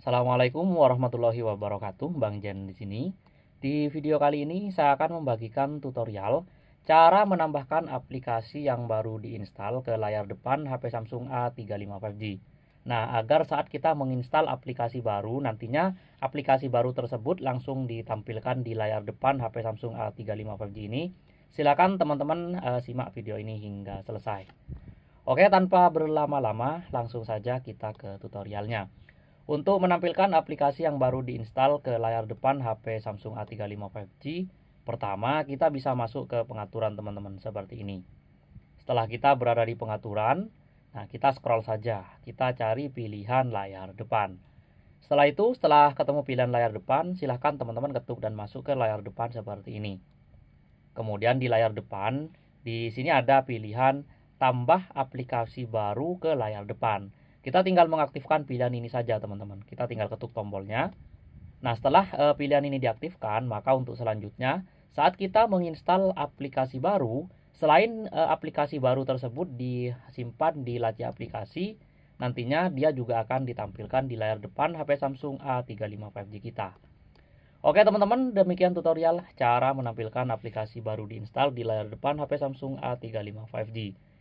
Assalamualaikum warahmatullahi wabarakatuh, Bang Jen di sini. Di video kali ini saya akan membagikan tutorial cara menambahkan aplikasi yang baru diinstal ke layar depan HP Samsung A35 5G. Nah, agar saat kita menginstal aplikasi baru, nantinya aplikasi baru tersebut langsung ditampilkan di layar depan HP Samsung A35 5G ini. Silakan teman-teman uh, simak video ini hingga selesai. Oke, tanpa berlama-lama, langsung saja kita ke tutorialnya. Untuk menampilkan aplikasi yang baru diinstal ke layar depan HP Samsung A35 5G, pertama kita bisa masuk ke pengaturan teman-teman seperti ini. Setelah kita berada di pengaturan, nah kita scroll saja, kita cari pilihan layar depan. Setelah itu, setelah ketemu pilihan layar depan, silahkan teman-teman ketuk dan masuk ke layar depan seperti ini. Kemudian di layar depan, di sini ada pilihan tambah aplikasi baru ke layar depan. Kita tinggal mengaktifkan pilihan ini saja teman-teman. Kita tinggal ketuk tombolnya. Nah setelah uh, pilihan ini diaktifkan maka untuk selanjutnya saat kita menginstal aplikasi baru selain uh, aplikasi baru tersebut disimpan di laci aplikasi nantinya dia juga akan ditampilkan di layar depan HP Samsung A35 5G kita. Oke teman-teman, demikian tutorial cara menampilkan aplikasi baru diinstal di layar depan HP Samsung A35 5G.